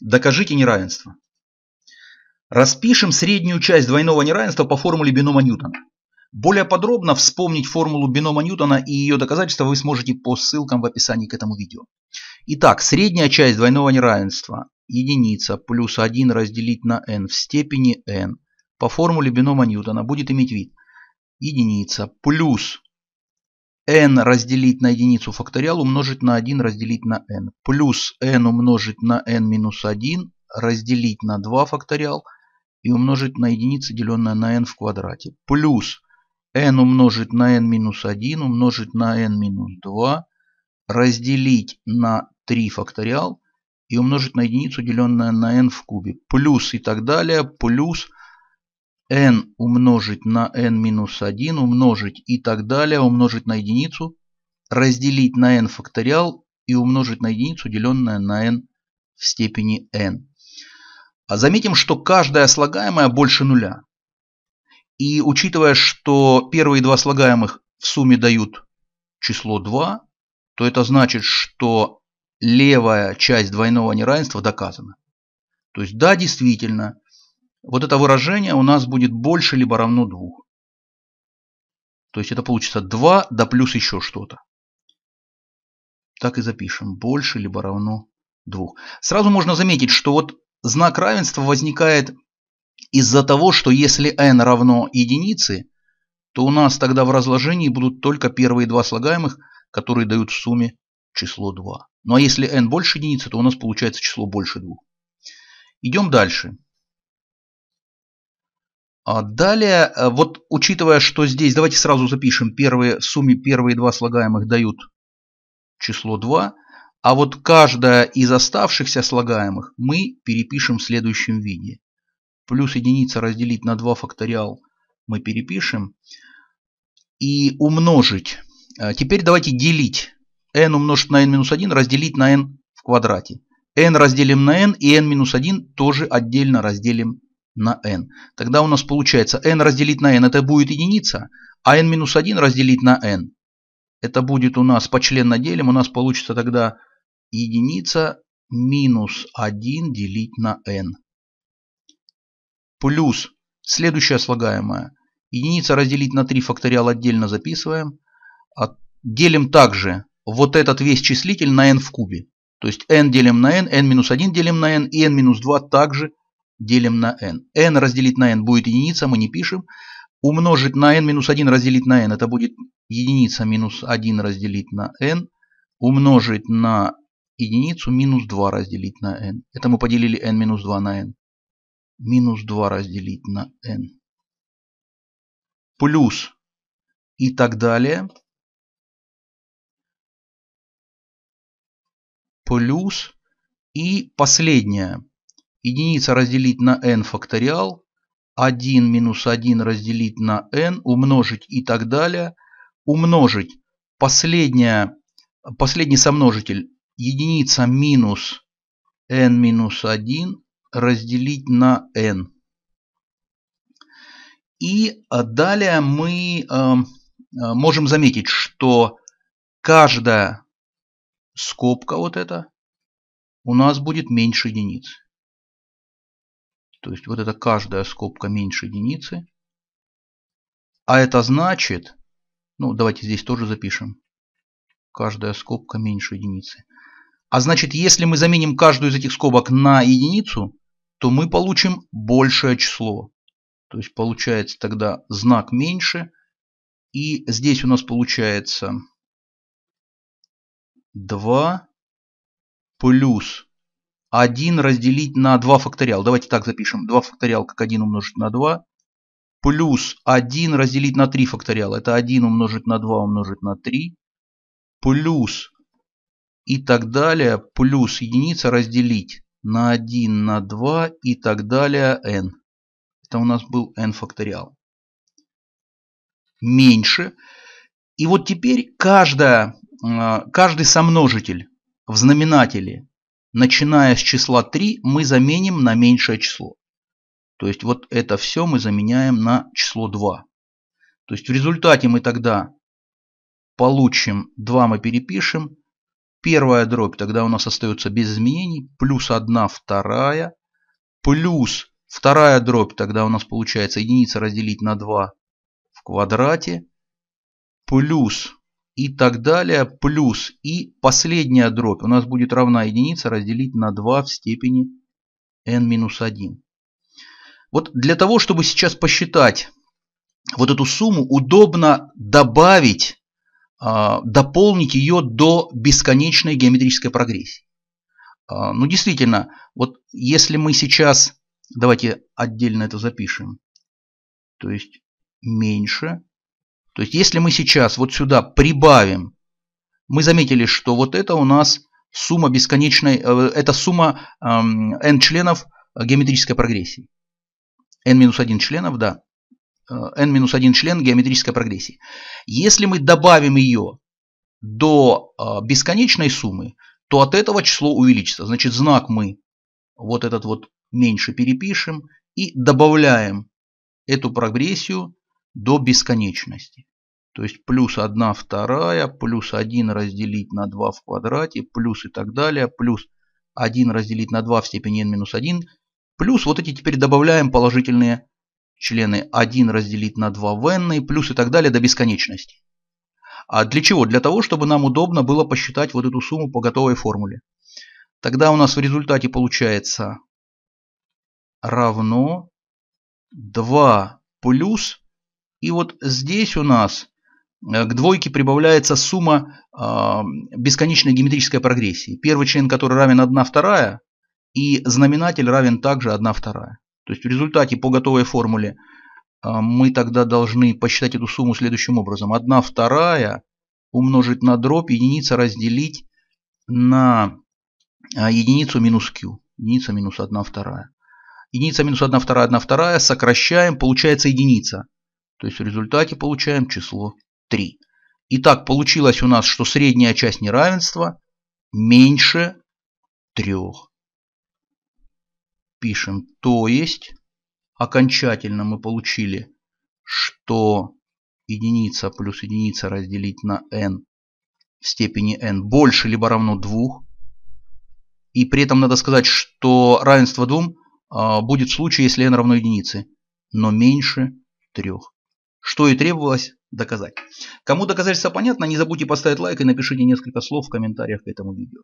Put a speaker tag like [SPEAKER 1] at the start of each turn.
[SPEAKER 1] Докажите неравенство. Распишем среднюю часть двойного неравенства по формуле бинома Ньютона. Более подробно вспомнить формулу бинома Ньютона и ее доказательства вы сможете по ссылкам в описании к этому видео. Итак, средняя часть двойного неравенства единица плюс 1 разделить на n в степени n по формуле бинома Ньютона будет иметь вид единица плюс n разделить на единицу факториал умножить на 1 разделить на n. Плюс n умножить на n минус 1 разделить на 2 факториал и умножить на единицу, деленное на n в квадрате. Плюс n умножить на n минус 1 умножить на n минус 2 разделить на 3 факториал и умножить на единицу, деленное на n в кубе. Плюс и так далее. Плюс n умножить на n минус 1 умножить и так далее, умножить на единицу, разделить на n факториал и умножить на единицу, деленное на n в степени n. А заметим, что каждая слагаемая больше нуля. И учитывая, что первые два слагаемых в сумме дают число 2, то это значит, что левая часть двойного неравенства доказана. То есть да, действительно, вот это выражение у нас будет больше либо равно 2. То есть это получится 2 да плюс еще что-то. Так и запишем. Больше либо равно 2. Сразу можно заметить, что вот знак равенства возникает из-за того, что если n равно единице, то у нас тогда в разложении будут только первые два слагаемых, которые дают в сумме число 2. Ну а если n больше единицы, то у нас получается число больше 2. Идем дальше. А далее, э, вот учитывая, что здесь, давайте сразу запишем, первые, в сумме первые два слагаемых дают число 2, а вот каждая из оставшихся слагаемых мы перепишем в следующем виде. Плюс единица разделить на 2 факториал мы перепишем. И умножить. Э, теперь давайте делить. n умножить на n минус 1 разделить на n в квадрате. n разделим на n и n минус 1 тоже отдельно разделим на n. Тогда у нас получается n разделить на n это будет единица, а n минус 1 разделить на n. Это будет у нас по членно делим, у нас получится тогда единица минус 1 делить на n. Плюс следующая слагаемая. Единица разделить на 3 факториал отдельно записываем. А делим также вот этот весь числитель на n в кубе. То есть n делим на n, n минус 1 делим на n и n минус 2 также делим на n. n разделить на n будет единица, мы не пишем. Умножить на n минус 1 разделить на n, это будет единица минус 1 разделить на n. Умножить на единицу минус 2 разделить на n. Это мы поделили n минус 2 на n. Минус 2 разделить на n. Плюс и так далее. Плюс и последнее единица разделить на n факториал, 1 минус 1 разделить на n, умножить и так далее, умножить последняя, последний сомножитель, единица минус n минус 1 разделить на n. И далее мы э, э, можем заметить, что каждая скобка вот эта у нас будет меньше единицы. То есть вот это каждая скобка меньше единицы. А это значит, ну давайте здесь тоже запишем, каждая скобка меньше единицы. А значит, если мы заменим каждую из этих скобок на единицу, то мы получим большее число. То есть получается тогда знак меньше. И здесь у нас получается 2 плюс 1 разделить на 2 факториал. Давайте так запишем. 2 факториал как 1 умножить на 2. Плюс 1 разделить на 3 факториал. Это 1 умножить на 2 умножить на 3. Плюс и так далее. Плюс единица разделить на 1 на 2 и так далее n. Это у нас был n факториал. Меньше. И вот теперь каждая, а, каждый сомножитель в знаменателе начиная с числа 3 мы заменим на меньшее число. То есть вот это все мы заменяем на число 2. То есть в результате мы тогда получим 2 мы перепишем. Первая дробь тогда у нас остается без изменений. Плюс 1 вторая. Плюс вторая дробь тогда у нас получается единица разделить на 2 в квадрате. Плюс и так далее, плюс и последняя дробь у нас будет равна единице разделить на 2 в степени n-1. минус Вот для того, чтобы сейчас посчитать вот эту сумму, удобно добавить, а, дополнить ее до бесконечной геометрической прогрессии. А, ну действительно, вот если мы сейчас, давайте отдельно это запишем, то есть меньше то есть если мы сейчас вот сюда прибавим, мы заметили, что вот это у нас сумма бесконечной, э, это сумма эм, n членов э, геометрической прогрессии. n-1 членов, да. Э, n-1 член геометрической прогрессии. Если мы добавим ее до бесконечной суммы, то от этого число увеличится. Значит, знак мы вот этот вот меньше перепишем и добавляем эту прогрессию до бесконечности. То есть плюс 1 вторая, плюс 1 разделить на 2 в квадрате, плюс и так далее, плюс 1 разделить на 2 в степени n минус 1, плюс вот эти теперь добавляем положительные члены 1 разделить на 2 в n, плюс и так далее до бесконечности. А для чего? Для того, чтобы нам удобно было посчитать вот эту сумму по готовой формуле. Тогда у нас в результате получается равно 2 плюс и вот здесь у нас э, к двойке прибавляется сумма а, бесконечной геометрической прогрессии. Первый член которой равен 1 вторая, и знаменатель равен также 1 вторая. То есть в результате по готовой формуле а, мы тогда должны посчитать эту сумму следующим образом. 1 вторая умножить на дробь, единица разделить на а, единицу минус q. Единица минус 1 вторая. Единица минус 1 вторая, 1 вторая, сокращаем, получается единица. То есть в результате получаем число 3. Итак, получилось у нас, что средняя часть неравенства меньше 3. Пишем «то есть». Окончательно мы получили, что единица плюс единица разделить на n в степени n больше либо равно 2. И при этом надо сказать, что равенство 2 а, будет в случае, если n равно единице, но меньше 3 что и требовалось доказать. Кому доказательства понятно, не забудьте поставить лайк и напишите несколько слов в комментариях к этому видео.